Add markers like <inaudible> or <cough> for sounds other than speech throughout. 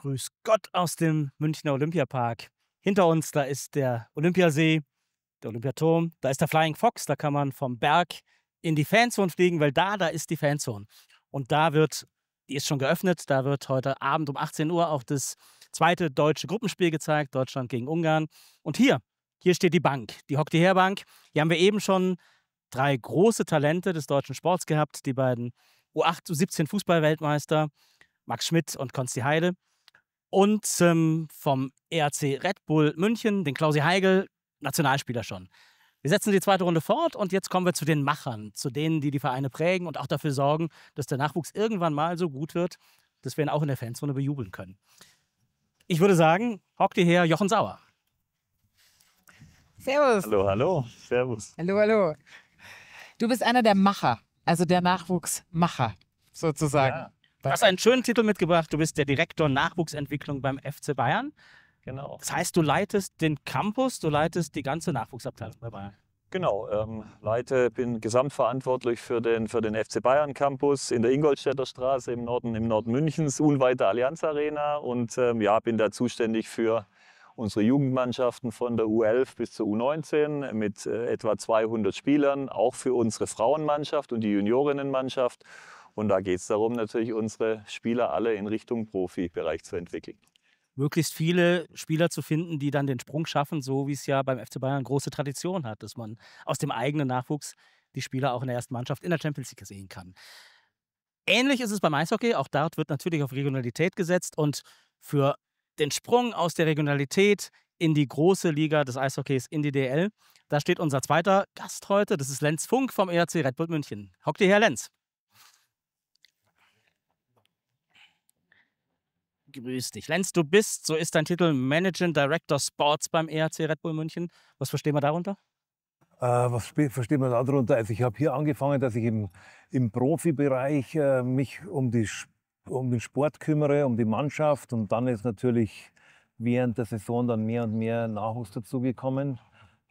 Grüß Gott aus dem Münchner Olympiapark. Hinter uns, da ist der Olympiasee, der Olympiaturm, da ist der Flying Fox, da kann man vom Berg in die Fanzone fliegen, weil da, da ist die Fanzone. Und da wird, die ist schon geöffnet, da wird heute Abend um 18 Uhr auch das zweite deutsche Gruppenspiel gezeigt, Deutschland gegen Ungarn. Und hier, hier steht die Bank, die Hock die Herbank. Hier haben wir eben schon drei große Talente des deutschen Sports gehabt, die beiden U8, U17 Fußballweltmeister Max Schmidt und Konsti Heide und ähm, vom ERC Red Bull München, den Klausi Heigel, Nationalspieler schon. Wir setzen die zweite Runde fort und jetzt kommen wir zu den Machern, zu denen, die die Vereine prägen und auch dafür sorgen, dass der Nachwuchs irgendwann mal so gut wird, dass wir ihn auch in der Fansrunde bejubeln können. Ich würde sagen, hockt ihr her, Jochen Sauer. Servus. Hallo, hallo. Servus. Hallo, hallo. Du bist einer der Macher, also der Nachwuchsmacher sozusagen. Ja. Du hast einen schönen Titel mitgebracht. Du bist der Direktor Nachwuchsentwicklung beim FC Bayern. Genau. Das heißt, du leitest den Campus, du leitest die ganze Nachwuchsabteilung bei Bayern. Genau, ähm, leite, bin gesamtverantwortlich für den, für den FC Bayern Campus in der Ingolstädter Straße im Norden, im Norden Münchens, unweit der Allianz Arena und ähm, ja, bin da zuständig für unsere Jugendmannschaften von der U11 bis zur U19 mit äh, etwa 200 Spielern, auch für unsere Frauenmannschaft und die Juniorinnenmannschaft und da geht es darum, natürlich unsere Spieler alle in Richtung Profibereich zu entwickeln. Möglichst viele Spieler zu finden, die dann den Sprung schaffen, so wie es ja beim FC Bayern große Tradition hat, dass man aus dem eigenen Nachwuchs die Spieler auch in der ersten Mannschaft in der Champions League sehen kann. Ähnlich ist es beim Eishockey. Auch dort wird natürlich auf Regionalität gesetzt und für den Sprung aus der Regionalität in die große Liga des Eishockeys, in die DL, da steht unser zweiter Gast heute. Das ist Lenz Funk vom ERC Red Bull München. Hockt ihr her, Lenz? grüß dich. Lenz, du bist, so ist dein Titel, Managing Director Sports beim ERC Red Bull München. Was verstehen wir darunter? Äh, was verstehen wir darunter? Also ich habe hier angefangen, dass ich im, im Profibereich äh, mich um, die, um den Sport kümmere, um die Mannschaft. Und dann ist natürlich während der Saison dann mehr und mehr Nachwuchs dazugekommen.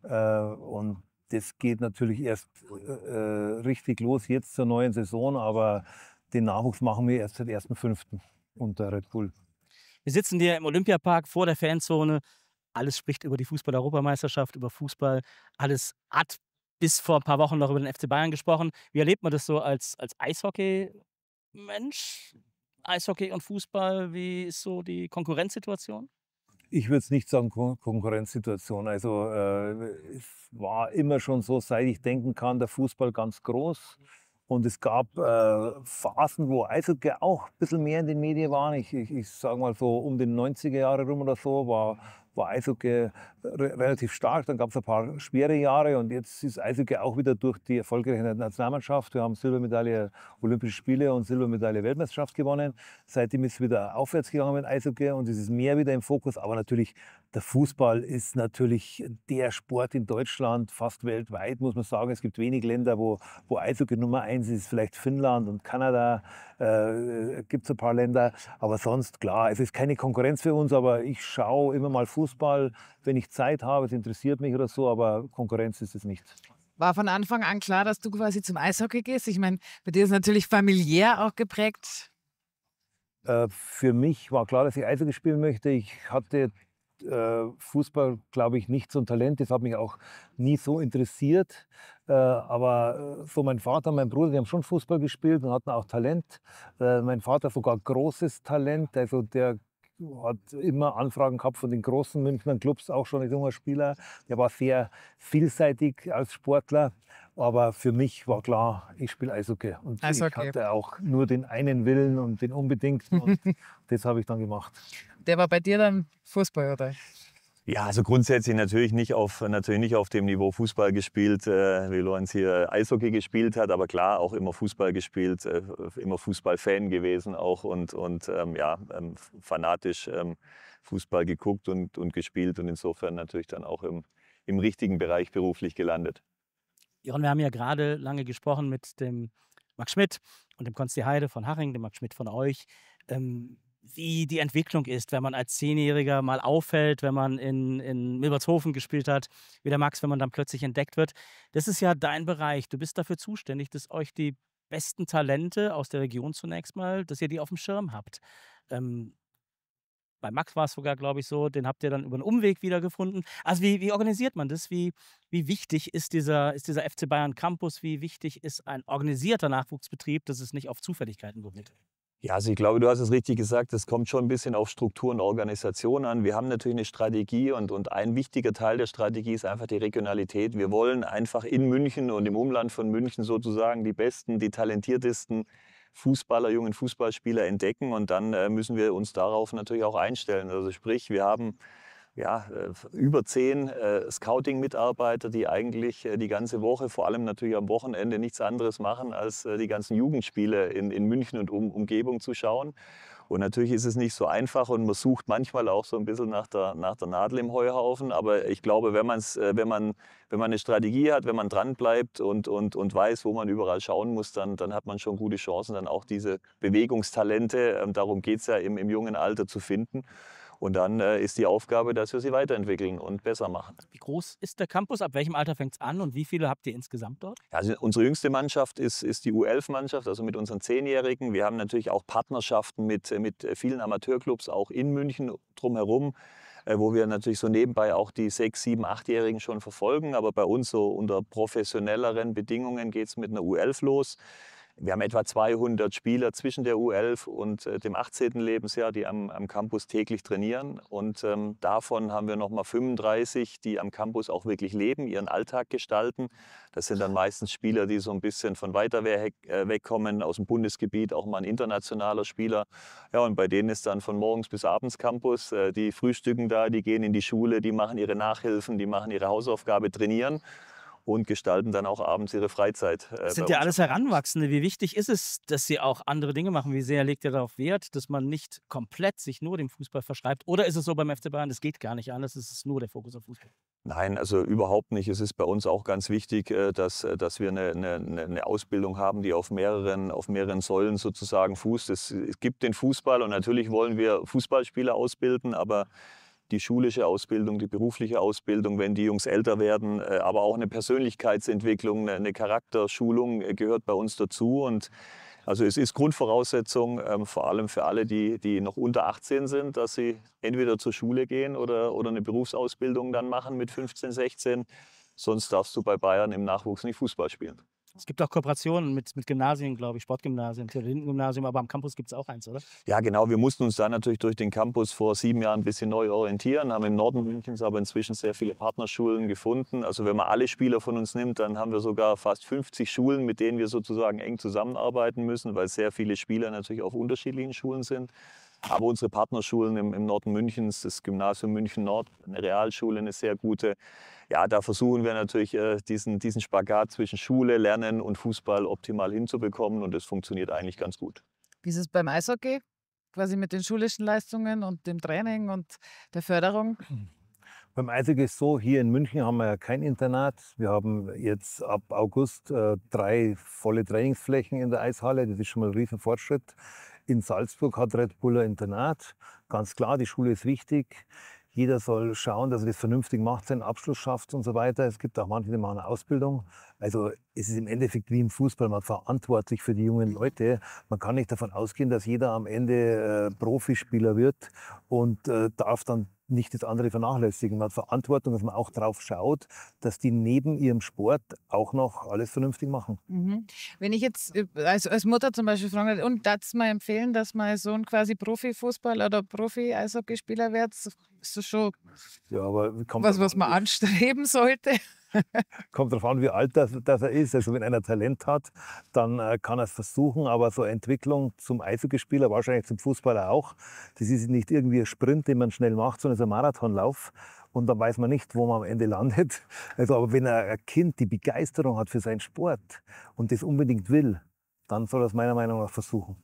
Äh, und das geht natürlich erst äh, äh richtig los jetzt zur neuen Saison, aber den Nachwuchs machen wir erst seit 1.5. unter Red Bull. Wir sitzen hier im Olympiapark vor der Fanzone. Alles spricht über die Fußball-Europameisterschaft, über Fußball. Alles hat bis vor ein paar Wochen noch über den FC Bayern gesprochen. Wie erlebt man das so als, als Eishockey-Mensch? Eishockey und Fußball, wie ist so die Konkurrenzsituation? Ich würde es nicht sagen Kon Konkurrenzsituation. Also äh, es war immer schon so, seit ich denken kann, der Fußball ganz groß. Mhm. Und es gab äh, Phasen, wo Eishockey auch ein bisschen mehr in den Medien war. Ich, ich, ich sage mal so um die 90er Jahre rum oder so war, war Eishockey äh, re relativ stark. Dann gab es ein paar schwere Jahre und jetzt ist Eishockey auch wieder durch die erfolgreiche Nationalmannschaft. Wir haben Silbermedaille Olympische Spiele und Silbermedaille Weltmeisterschaft gewonnen. Seitdem ist es wieder aufwärts gegangen mit Eishockey und es ist mehr wieder im Fokus, aber natürlich der Fußball ist natürlich der Sport in Deutschland, fast weltweit, muss man sagen. Es gibt wenig Länder, wo, wo Eishockey Nummer eins ist, vielleicht Finnland und Kanada, äh, äh gibt es ein paar Länder. Aber sonst, klar, es ist keine Konkurrenz für uns, aber ich schaue immer mal Fußball, wenn ich Zeit habe, es interessiert mich oder so, aber Konkurrenz ist es nicht. War von Anfang an klar, dass du quasi zum Eishockey gehst? Ich meine, bei dir ist natürlich familiär auch geprägt. Äh, für mich war klar, dass ich Eishockey spielen möchte. Ich hatte äh, Fußball, glaube ich, nicht so ein Talent. Das hat mich auch nie so interessiert. Äh, aber äh, so mein Vater, mein Bruder, die haben schon Fußball gespielt und hatten auch Talent. Mein Vater sogar großes Talent. Also der hat immer Anfragen gehabt von den großen Münchner Clubs, auch schon als junger Spieler. Der war sehr vielseitig als Sportler. Aber für mich war klar, ich spiele Eishockey. Und Eishockey. ich hatte auch nur den einen Willen und den unbedingten. Und <laughs> das habe ich dann gemacht. Der war bei dir dann Fußball, oder? Ja, also grundsätzlich natürlich nicht auf, natürlich nicht auf dem Niveau Fußball gespielt, äh, wie Lorenz hier Eishockey gespielt hat, aber klar auch immer Fußball gespielt, äh, immer Fußballfan gewesen auch und, und ähm, ja, ähm, fanatisch ähm, Fußball geguckt und, und gespielt und insofern natürlich dann auch im, im richtigen Bereich beruflich gelandet. Jörn, wir haben ja gerade lange gesprochen mit dem Max Schmidt und dem Konsti Heide von Haching, dem Max Schmidt von euch. Ähm, wie die Entwicklung ist, wenn man als Zehnjähriger mal auffällt, wenn man in, in Milbertshofen gespielt hat, wie der Max, wenn man dann plötzlich entdeckt wird. Das ist ja dein Bereich. Du bist dafür zuständig, dass euch die besten Talente aus der Region zunächst mal, dass ihr die auf dem Schirm habt. Ähm, bei Max war es sogar, glaube ich, so, den habt ihr dann über einen Umweg wiedergefunden. Also wie, wie organisiert man das? Wie, wie wichtig ist dieser, ist dieser FC Bayern Campus? Wie wichtig ist ein organisierter Nachwuchsbetrieb, dass es nicht auf Zufälligkeiten beruht? Ja, also ich glaube, du hast es richtig gesagt, es kommt schon ein bisschen auf Struktur und Organisation an. Wir haben natürlich eine Strategie und, und ein wichtiger Teil der Strategie ist einfach die Regionalität. Wir wollen einfach in München und im Umland von München sozusagen die besten, die talentiertesten Fußballer, jungen Fußballspieler entdecken und dann äh, müssen wir uns darauf natürlich auch einstellen. Also sprich, wir haben ja, äh, über zehn äh, Scouting-Mitarbeiter, die eigentlich äh, die ganze Woche, vor allem natürlich am Wochenende, nichts anderes machen, als die ganzen Jugendspiele in, in München und um, Umgebung zu schauen. Und natürlich ist es nicht so einfach und man sucht manchmal auch so ein bisschen nach der, nach der Nadel im Heuhaufen. Aber ich glaube, wenn, man's, wenn, man, wenn man eine Strategie hat, wenn man dranbleibt und, und, und weiß, wo man überall schauen muss, dann, dann hat man schon gute Chancen, dann auch diese Bewegungstalente, ähm, darum geht es ja im, im jungen Alter, zu finden. Und dann äh, ist die Aufgabe, dass wir sie weiterentwickeln und besser machen. Wie groß ist der Campus? Ab welchem Alter fängt es an und wie viele habt ihr insgesamt dort? Also unsere jüngste Mannschaft ist, ist die U11-Mannschaft, also mit unseren Zehnjährigen. Wir haben natürlich auch Partnerschaften mit, mit vielen Amateurclubs, auch in München drumherum äh, wo wir natürlich so nebenbei auch die 6-, 7-, 8-Jährigen schon verfolgen. Aber bei uns so unter professionelleren Bedingungen geht es mit einer U11 los. Wir haben etwa 200 Spieler zwischen der U11 und äh, dem 18. Lebensjahr, die am, am Campus täglich trainieren. Und ähm, davon haben wir nochmal 35, die am Campus auch wirklich leben, ihren Alltag gestalten. Das sind dann meistens Spieler, die so ein bisschen von weiter äh, wegkommen, aus dem Bundesgebiet, auch mal ein internationaler Spieler. Ja, und bei denen ist dann von morgens bis abends Campus. Äh, die frühstücken da, die gehen in die Schule, die machen ihre Nachhilfen, die machen ihre Hausaufgabe, trainieren und gestalten dann auch abends ihre Freizeit. Äh, das sind ja alles Heranwachsende. Wie wichtig ist es, dass sie auch andere Dinge machen? Wie sehr legt ihr darauf Wert, dass man nicht komplett sich nur dem Fußball verschreibt? Oder ist es so beim FC Bayern, das geht gar nicht anders, es ist nur der Fokus auf Fußball? Nein, also überhaupt nicht. Es ist bei uns auch ganz wichtig, äh, dass, äh, dass wir eine, eine, eine Ausbildung haben, die auf mehreren, auf mehreren Säulen sozusagen fußt. Es, es gibt den Fußball und natürlich wollen wir Fußballspieler ausbilden, aber die schulische Ausbildung, die berufliche Ausbildung, wenn die Jungs älter werden, äh, aber auch eine Persönlichkeitsentwicklung, ne, eine Charakterschulung äh, gehört bei uns dazu. Und also es ist Grundvoraussetzung, ähm, vor allem für alle, die, die noch unter 18 sind, dass sie entweder zur Schule gehen oder, oder eine Berufsausbildung dann machen mit 15, 16. Sonst darfst du bei Bayern im Nachwuchs nicht Fußball spielen. Es gibt auch Kooperationen mit, mit Gymnasien, glaube ich, Sportgymnasien, Theodorinnen-Gymnasium, aber am Campus gibt es auch eins, oder? Ja, genau. Wir mussten uns da natürlich durch den Campus vor sieben Jahren ein bisschen neu orientieren, haben im Norden Münchens aber inzwischen sehr viele Partnerschulen gefunden. Also wenn man alle Spieler von uns nimmt, dann haben wir sogar fast 50 Schulen, mit denen wir sozusagen eng zusammenarbeiten müssen, weil sehr viele Spieler natürlich auf unterschiedlichen Schulen sind. Aber unsere Partnerschulen im, im Norden Münchens, das Gymnasium München Nord, eine Realschule, eine sehr gute, ja, da versuchen wir natürlich, äh, diesen, diesen Spagat zwischen Schule, Lernen und Fußball optimal hinzubekommen. Und das funktioniert eigentlich ganz gut. Wie ist es beim Eishockey? Quasi mit den schulischen Leistungen und dem Training und der Förderung? <clears throat> Beim Eishockey ist es so, hier in München haben wir ja kein Internat. Wir haben jetzt ab August äh, drei volle Trainingsflächen in der Eishalle. Das ist schon mal ein Riesenfortschritt in Salzburg hat Red Bull ein Internat. Ganz klar, die Schule ist wichtig. Jeder soll schauen, dass er das vernünftig macht, seinen Abschluss schafft und so weiter. Es gibt auch manche, die machen eine Ausbildung. Also es ist im Endeffekt wie im Fußball, man ist verantwortlich für die jungen Leute. Man kann nicht davon ausgehen, dass jeder am Ende äh, Profispieler wird und äh, darf dann nicht das andere vernachlässigen. Man hat Verantwortung, dass man auch drauf schaut, dass die neben ihrem Sport auch noch alles vernünftig machen. Mhm. Wenn ich jetzt äh, als, als Mutter zum Beispiel frage, und das mal empfehlen, dass mein Sohn quasi Profifußball oder Profi-Eishockeyspieler wird, ist das schon ja, aber was, was man anstreben sollte? <laughs> kommt darauf an, wie alt das, das, er ist. Also wenn einer Talent hat, dann äh, kann er es versuchen. Aber so eine Entwicklung zum Eishockeyspieler, wahrscheinlich zum Fußballer auch, das ist nicht irgendwie ein Sprint, den man schnell macht, sondern es ist ein Marathonlauf. Und dann weiß man nicht, wo man am Ende landet. <laughs> Also, aber wenn ein Kind die Begeisterung hat für seinen Sport und das unbedingt will, dann soll er es meiner Meinung nach versuchen.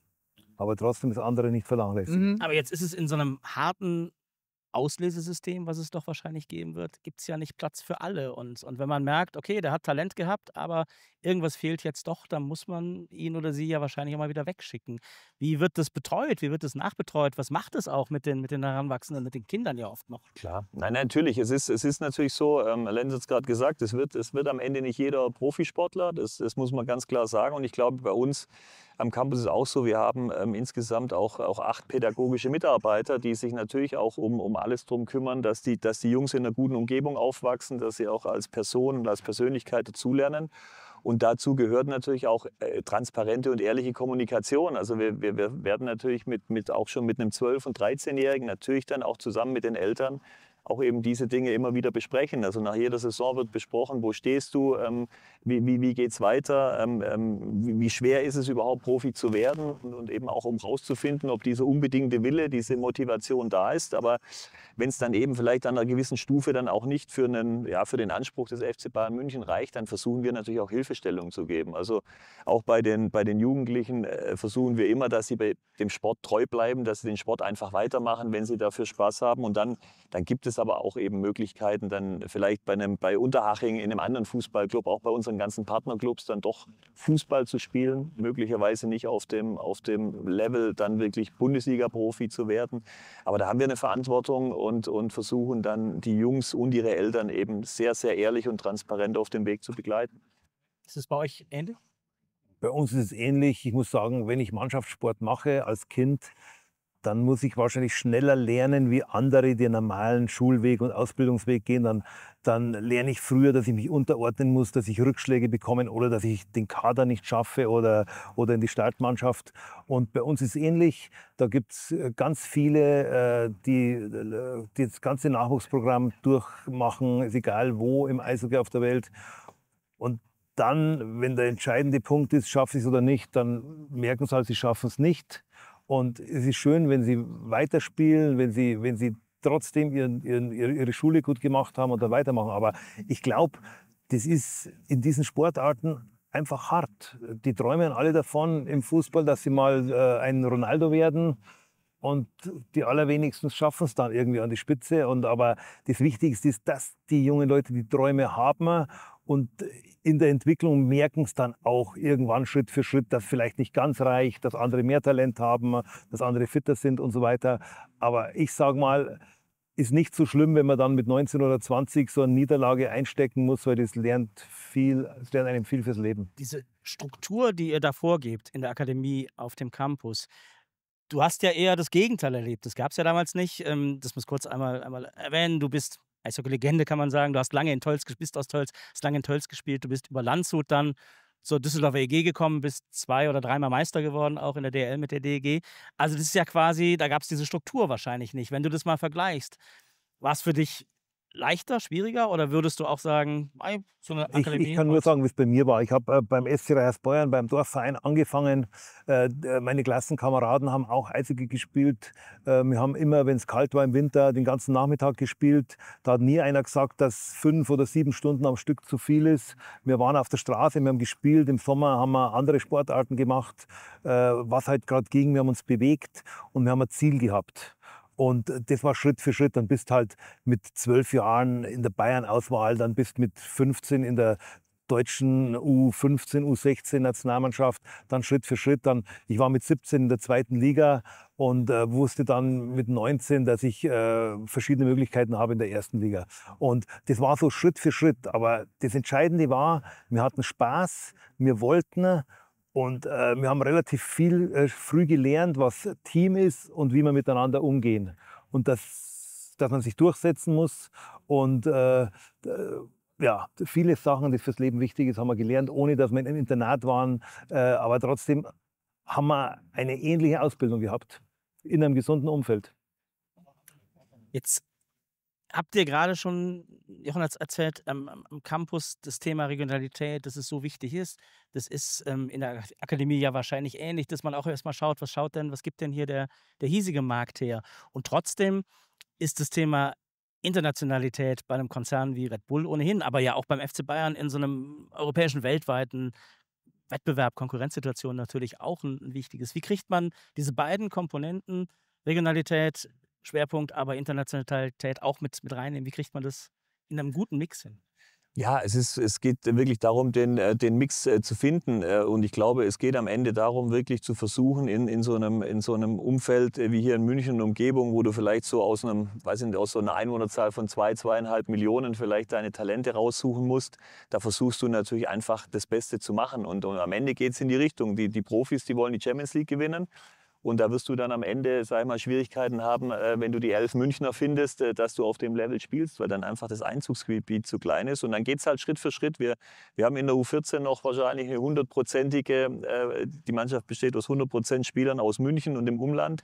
Aber trotzdem ist andere nicht verlangt. Mhm. Aber jetzt ist es in so einem harten Auslesesystem, was es doch wahrscheinlich geben wird, gibt es ja nicht Platz für alle. Und, und wenn man merkt, okay, der hat Talent gehabt, aber irgendwas fehlt jetzt doch, dann muss man ihn oder sie ja wahrscheinlich auch mal wieder wegschicken. Wie wird das betreut? Wie wird das nachbetreut? Was macht es auch mit den, mit den Heranwachsenden, mit den Kindern ja oft noch? Klar, nein, natürlich. Es ist, es ist natürlich so, ähm, Lenz hat es gerade gesagt, es wird, es wird am Ende nicht jeder Profisportler, das, das muss man ganz klar sagen. Und ich glaube, bei uns am Campus ist es auch so, wir haben ähm, insgesamt auch, auch acht pädagogische Mitarbeiter, die sich natürlich auch um, um alles darum kümmern, dass die, dass die Jungs in einer guten Umgebung aufwachsen, dass sie auch als Person und als Persönlichkeit dazulernen. Und dazu gehört natürlich auch äh, transparente und ehrliche Kommunikation. Also wir, wir, wir werden natürlich mit, mit auch schon mit einem 12- und 13-Jährigen natürlich dann auch zusammen mit den Eltern auch eben diese Dinge immer wieder besprechen. Also nach jeder Saison wird besprochen, wo stehst du, ähm, wie, wie, wie geht es weiter, ähm, ähm, wie, wie, schwer ist es überhaupt, Profi zu werden und, und, eben auch um herauszufinden, ob dieser unbedingte Wille, diese Motivation da ist. Aber wenn es dann eben vielleicht an einer gewissen Stufe dann auch nicht für, einen, ja, für den Anspruch des FC Bayern München reicht, dann versuchen wir natürlich auch Hilfestellung zu geben. Also auch bei den, bei den Jugendlichen äh, versuchen wir immer, dass sie bei dem Sport treu bleiben, dass sie den Sport einfach weitermachen, wenn sie dafür Spaß haben. Und dann, dann gibt es es aber auch eben Möglichkeiten, dann vielleicht bei, einem, bei Unterhaching in einem anderen Fußballclub, auch bei unseren ganzen Partnerclubs, dann doch Fußball zu spielen, möglicherweise nicht auf dem, auf dem Level dann wirklich Bundesliga-Profi zu werden. Aber da haben wir eine Verantwortung und, und versuchen dann die Jungs und ihre Eltern eben sehr, sehr ehrlich und transparent auf dem Weg zu begleiten. Ist es bei euch ähnlich? Bei uns ist es ähnlich. Ich muss sagen, wenn ich Mannschaftssport mache als Kind, dann muss ich wahrscheinlich schneller lernen, wie andere den normalen Schulweg und Ausbildungsweg gehen. Dann, dann lerne ich früher, dass ich mich unterordnen muss, dass ich Rückschläge bekomme oder dass ich den Kader nicht schaffe oder, oder in die Startmannschaft. Und bei uns ist ähnlich. Da gibt es äh, ganz viele, äh, die, die das ganze Nachwuchsprogramm durchmachen, ist egal wo im Eishockey auf der Welt. Und dann, wenn der entscheidende Punkt ist, schaffe ich es oder nicht, dann merken sie halt, sie schaffen es nicht. Und es ist schön, wenn sie weiterspielen, wenn sie, wenn sie trotzdem ihren, ihren, ihre Schule gut gemacht haben und dann weitermachen. Aber ich glaube, das ist in diesen Sportarten einfach hart. Die träumen alle davon im Fußball, dass sie mal äh, ein Ronaldo werden. Und die allerwenigsten schaffen es dann irgendwie an die Spitze. Und aber das Wichtigste ist, dass die jungen Leute die Träume haben und in der Entwicklung merken es dann auch irgendwann Schritt für Schritt, dass vielleicht nicht ganz reicht, dass andere mehr Talent haben, dass andere fitter sind und so weiter. Aber ich sage mal, ist nicht so schlimm, wenn man dann mit 19 oder 20 so eine Niederlage einstecken muss, weil das lernt viel, das lernt einem viel fürs Leben. Diese Struktur, die ihr da vorgebt in der Akademie, auf dem Campus, du hast ja eher das Gegenteil erlebt. Das gab es ja damals nicht. Ähm, das muss kurz einmal, einmal erwähnen. Du bist Eishockey-Legende also, kann man sagen. Du hast lange in Tolz bist aus Tölz, hast lange in Tolz gespielt. Du bist über Landshut dann zur Düsseldorfer EG gekommen, bist zwei oder dreimal Meister geworden, auch in der DL mit der DEG. Also das ist ja quasi, da gab es diese Struktur wahrscheinlich nicht. Wenn du das mal vergleichst, war es für dich leichter, schwieriger oder würdest du auch sagen, so eine Akademie? Ich, ich kann nur sagen, wie es bei mir war. Ich habe äh, beim SC Reis Bayern, beim Dorfverein angefangen. Äh, äh meine Klassenkameraden haben auch Eisige gespielt. Äh, wir haben immer, wenn es kalt war im Winter, den ganzen Nachmittag gespielt. Da hat nie einer gesagt, dass fünf oder sieben Stunden am Stück zu viel ist. Wir waren auf der Straße, wir haben gespielt. Im Sommer haben wir andere Sportarten gemacht, äh, was halt gerade ging. Wir haben uns bewegt und wir haben ein Ziel gehabt. Und das war Schritt für Schritt. Dann bist halt mit zwölf Jahren in der Bayern-Auswahl, dann bist mit 15 in der deutschen U15, U16 Nationalmannschaft, dann Schritt für Schritt. Dann, ich war mit 17 in der zweiten Liga und äh, wusste dann mit 19, dass ich äh, verschiedene Möglichkeiten habe in der ersten Liga. Und das war so Schritt für Schritt. Aber das Entscheidende war, wir hatten Spaß, wir wollten und äh, wir haben relativ viel äh, früh gelernt, was Team ist und wie wir miteinander umgehen. Und das, dass man sich durchsetzen muss. Und äh, ja, viele Sachen, die fürs Leben wichtig sind, haben wir gelernt, ohne dass wir im Internat waren. Äh, aber trotzdem haben wir eine ähnliche Ausbildung gehabt in einem gesunden Umfeld. Jetzt Habt ihr gerade schon, Jochen erzählt, ähm, am Campus das Thema Regionalität, dass es so wichtig ist? Das ist ähm, in der Akademie ja wahrscheinlich ähnlich, dass man auch erstmal schaut, was schaut denn, was gibt denn hier der, der hiesige Markt her? Und trotzdem ist das Thema Internationalität bei einem Konzern wie Red Bull ohnehin, aber ja auch beim FC Bayern in so einem europäischen, weltweiten Wettbewerb, Konkurrenzsituation natürlich auch ein, ein wichtiges. Wie kriegt man diese beiden Komponenten, Regionalität, Schwerpunkt, aber Internationalität auch mit, mit reinnehmen. Wie kriegt man das in einem guten Mix hin? Ja, es, ist, es geht wirklich darum, den, äh, den Mix äh, zu finden. Äh, und ich glaube, es geht am Ende darum, wirklich zu versuchen, in, in, so, einem, in so einem Umfeld wie hier in München und Umgebung, wo du vielleicht so aus, einem, weiß nicht, aus so einer Einwohnerzahl von zwei, zweieinhalb Millionen vielleicht deine Talente raussuchen musst, da versuchst du natürlich einfach das Beste zu machen. Und, und am Ende geht es in die Richtung. Die, die Profis, die wollen die Champions League gewinnen. Und da wirst du dann am Ende, sag ich mal, Schwierigkeiten haben, äh, wenn du die elf Münchner findest, äh, dass du auf dem Level spielst, weil dann einfach das Einzugsgebiet zu klein ist. Und dann geht es halt Schritt für Schritt. Wir, wir haben in der U14 noch wahrscheinlich eine hundertprozentige, äh, die Mannschaft besteht aus 100 Spielern aus München und dem Umland.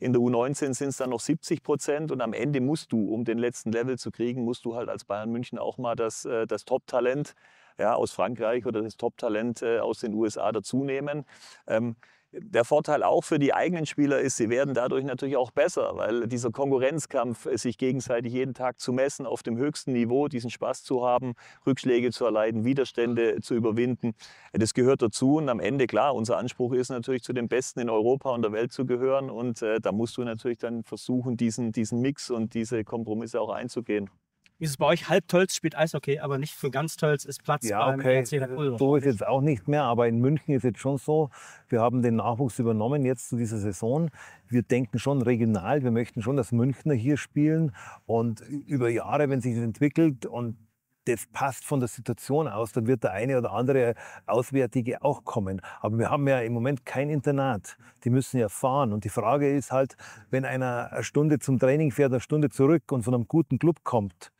In der U19 sind es dann noch 70 Prozent. Und am Ende musst du, um den letzten Level zu kriegen, musst du halt als Bayern München auch mal das, äh, das Top-Talent ja, aus Frankreich oder das Top-Talent äh, aus den USA dazunehmen. Ähm, der Vorteil auch für die eigenen Spieler ist, sie werden dadurch natürlich auch besser, weil dieser Konkurrenzkampf, äh, sich gegenseitig jeden Tag zu messen, auf dem höchsten Niveau diesen Spaß zu haben, Rückschläge zu erleiden, Widerstände zu überwinden, äh, das gehört dazu. Und am Ende, klar, unser Anspruch ist natürlich, zu den Besten in Europa und der Welt zu gehören. Und äh, da musst du natürlich dann versuchen, diesen, diesen Mix und diese Kompromisse auch einzugehen. Wie ist es bei euch? Halbtölz spielt Eishockey, aber nicht für ganz Tölz ist Platz ja, okay. So ist jetzt auch nicht mehr, aber in München ist jetzt schon so, wir haben den Nachwuchs übernommen jetzt zu dieser Saison. Wir denken schon regional, wir möchten schon, dass Münchner hier spielen und über Jahre, wenn sich das entwickelt und das passt von der Situation aus, dann wird der eine oder andere Auswärtige auch kommen. Aber wir haben ja im Moment kein Internat. Die müssen ja fahren. Und die Frage ist halt, wenn einer eine Stunde zum Training fährt, eine Stunde zurück und von einem guten Club kommt,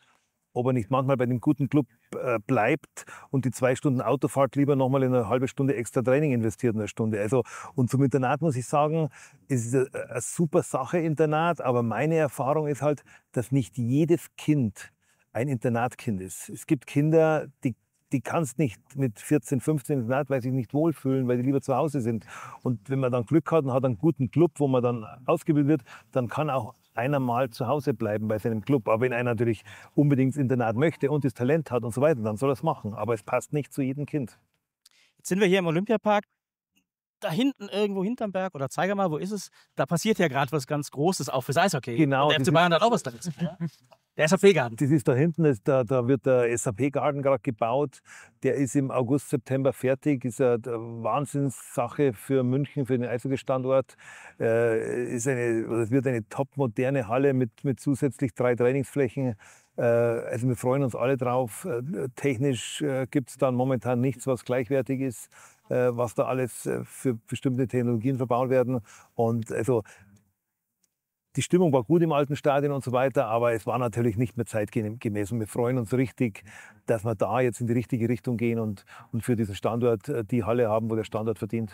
ob er nicht manchmal bei dem guten Club äh, bleibt und die zwei Stunden Autofahrt lieber nochmal in eine halbe Stunde extra Training investiert, in eine Stunde. Also, und zum Internat muss ich sagen, es ist äh, eine super Sache, Internat, aber meine Erfahrung ist halt, dass nicht jedes Kind ein Internatkind ist. Es gibt Kinder, die die kannst nicht mit 14, 15 Internat, weil sie sich nicht wohlfühlen, weil die lieber zu Hause sind. Und wenn man dann Glück hat und hat einen guten Club, wo man dann ausgebildet wird, dann kann auch einer mal zu Hause bleiben bei seinem Club. Aber wenn einer natürlich unbedingt ins Internat möchte und das Talent hat und so weiter, dann soll er es machen. Aber es passt nicht zu jedem Kind. Jetzt sind wir hier im Olympiapark. Da hinten irgendwo hinterm Berg oder zeige mal, wo ist es? Da passiert ja gerade was ganz Großes, auch fürs Eishockey. Genau. Und der FC Bayern hat auch was damit zu tun. Der SAP-Garten. Das ist da hinten, ist da, da wird der SAP-Garten gerade gebaut. Der ist im August, September fertig. Ist eine Wahnsinnssache für München, für den Eishockey-Standort. Äh, es wird eine top moderne Halle mit, mit zusätzlich drei Trainingsflächen. Äh, also wir freuen uns alle drauf. Äh, technisch äh, gibt es dann momentan nichts, was gleichwertig ist äh, was da alles äh, für bestimmte Technologien verbaut werden. Und also die Stimmung war gut im alten Stadion und so weiter, aber es war natürlich nicht mehr zeitgemäß. Und wir freuen uns richtig, dass wir da jetzt in die richtige Richtung gehen und, und für diesen Standort äh, die Halle haben, wo der Standort verdient.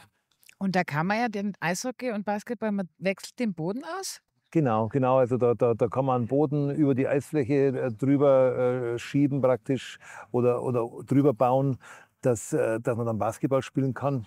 Und da kann man ja den Eishockey und Basketball, man wechselt den Boden aus? Genau, genau. Also da, da, da kann man Boden über die Eisfläche äh, drüber äh, schieben praktisch oder, oder drüber bauen, dass, dass man dann Basketball spielen kann.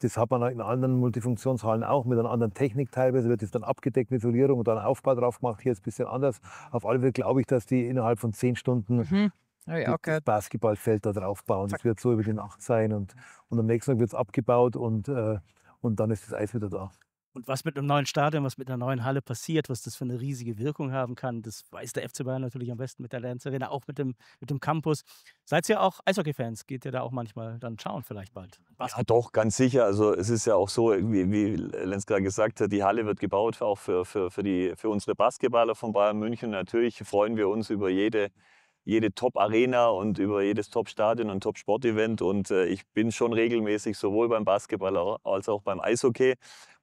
Das hat man in anderen Multifunktionshallen auch mit einer anderen Technik teilweise, wird das dann abgedeckt mit Isolierung und dann Aufbau drauf gemacht. Hier ist ein bisschen anders. Auf alle Fälle glaube ich, dass die innerhalb von zehn Stunden mhm. Oh das Basketballfeld da drauf bauen. Zack. Das wird so über die Nacht sein und, und am nächsten Tag wird es abgebaut und, äh, und dann ist das Eis wieder da. Und was mit einem neuen Stadion, was mit einer neuen Halle passiert, was das für eine riesige Wirkung haben kann, das weiß der FC Bayern natürlich am besten mit der Allianz Arena, auch mit dem, mit dem Campus. Seid ihr auch Eishockey-Fans? Geht ihr da auch manchmal dann schauen, vielleicht bald? Basketball? Ja, doch, ganz sicher. Also, es ist ja auch so, wie, wie Lenz gerade gesagt hat, die Halle wird gebaut auch für, für, für, die, für unsere Basketballer von Bayern München. Natürlich freuen wir uns über jede jede Top-Arena und über jedes Top-Stadion und Top-Sport-Event. Und äh, ich bin schon regelmäßig sowohl beim Basketball als auch beim Eishockey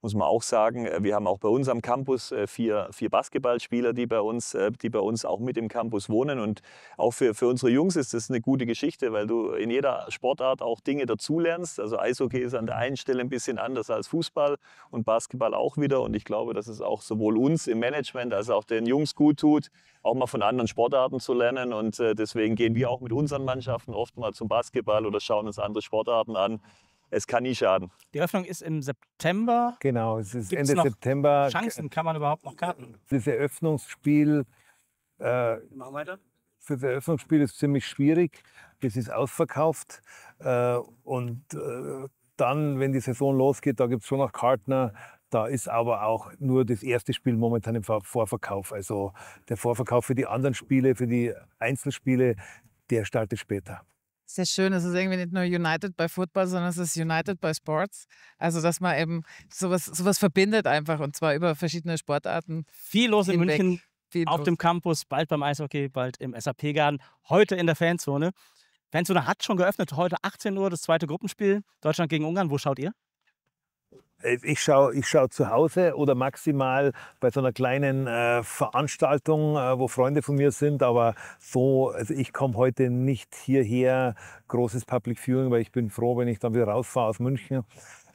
muss man auch sagen, äh, wir haben auch bei uns am Campus äh, vier, vier Basketballspieler, die bei, uns, äh, die bei uns auch mit im Campus wohnen. Und auch für, für unsere Jungs ist das eine gute Geschichte, weil du in jeder Sportart auch Dinge dazulernst. Also Eishockey ist an der einen Stelle ein bisschen anders als Fußball und Basketball auch wieder. Und ich glaube, dass es auch sowohl uns im Management als auch den Jungs gut tut, auch mal von anderen Sportarten zu lernen. Und deswegen gehen wir auch mit unseren Mannschaften oft mal zum Basketball oder schauen uns andere Sportarten an es kann nie schaden. Die Eröffnung ist im September. Genau, es ist Gibt's Ende September. Chancen kann man überhaupt noch Karten. Das Eröffnungsspiel. Äh, Machen weiter. Für das Eröffnungsspiel ist ziemlich schwierig. Das ist ausverkauft. Äh, und äh, dann, wenn die Saison losgeht, da gibt es schon noch Kartner. Da ist aber auch nur das erste Spiel momentan im Vorverkauf. Also der Vorverkauf für die anderen Spiele, für die Einzelspiele, der startet später sehr schön. Es ist irgendwie nicht nur United by Football, sondern es ist United by Sports. Also, dass man eben sowas, sowas verbindet einfach und zwar über verschiedene Sportarten. Viel los in hinweg. München, Viel auf los. dem Campus, bald beim Eishockey, bald im SAP-Garden, heute in der Fanzone. Fanzone hat schon geöffnet, heute 18 Uhr das zweite Gruppenspiel Deutschland gegen Ungarn. Wo schaut ihr? Äh, ich schaue ich schau zu Hause oder maximal bei so einer kleinen äh, Veranstaltung, äh, wo Freunde von mir sind. Aber so, also ich komme heute nicht hierher, großes Public Viewing, weil ich bin froh, wenn ich dann wieder rausfahre aus München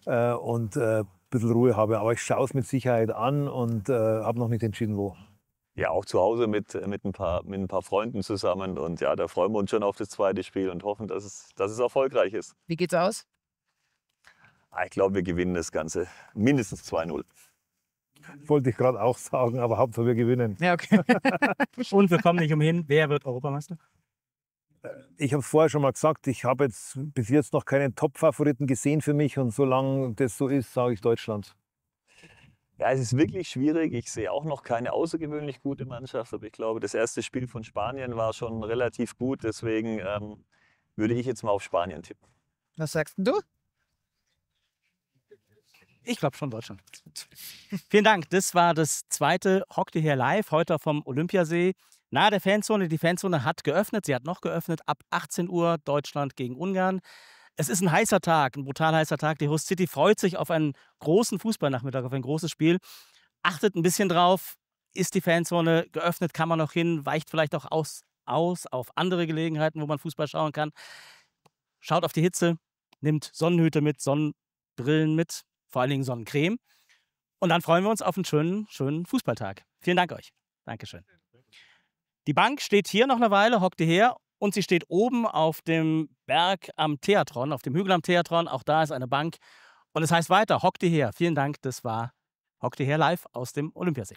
äh, und ein äh, bisschen Ruhe habe. Aber ich schaue es mit Sicherheit an und äh, habe noch nicht entschieden, wo. Ja, auch zu Hause mit, mit, ein paar, mit ein paar Freunden zusammen. Und ja, da freuen wir uns schon auf das zweite Spiel und hoffen, dass es, dass es erfolgreich ist. Wie geht's aus? Ah, ich glaube, wir gewinnen das Ganze mindestens 2-0. Wollte ich gerade auch sagen, aber Hauptsache wir gewinnen. Ja, okay. <laughs> Und wir kommen nicht umhin. Wer wird Europameister? Äh, ich habe es vorher schon mal gesagt, ich habe jetzt bis jetzt noch keinen Top-Favoriten gesehen für mich und solange das so ist, sage ich Deutschland. Ja, es ist wirklich schwierig. Ich sehe auch noch keine außergewöhnlich gute Mannschaft, aber ich glaube, das erste Spiel von Spanien war schon relativ gut. Deswegen ähm, würde ich jetzt mal auf Spanien tippen. Was sagst du? Ich glaube schon Deutschland. Vielen Dank. Das war das zweite Hockte hier live heute vom Olympiasee. Nahe der Fanzone. Die Fanzone hat geöffnet. Sie hat noch geöffnet ab 18 Uhr Deutschland gegen Ungarn. Es ist ein heißer Tag, ein brutal heißer Tag. Die Host City freut sich auf einen großen Fußballnachmittag, auf ein großes Spiel. Achtet ein bisschen drauf. Ist die Fanzone geöffnet? Kann man noch hin? Weicht vielleicht auch aus, aus auf andere Gelegenheiten, wo man Fußball schauen kann. Schaut auf die Hitze, nimmt Sonnenhüte mit, Sonnenbrillen mit vor allen Dingen Sonnencreme. Und dann freuen wir uns auf einen schönen, schönen Fußballtag. Vielen Dank euch. Dankeschön. Die Bank steht hier noch eine Weile, hockte her und sie steht oben auf dem Berg am Theatron, auf dem Hügel am Theatron. Auch da ist eine Bank. Und es heißt weiter, hockte her. Vielen Dank, das war hockte her live aus dem Olympiasee.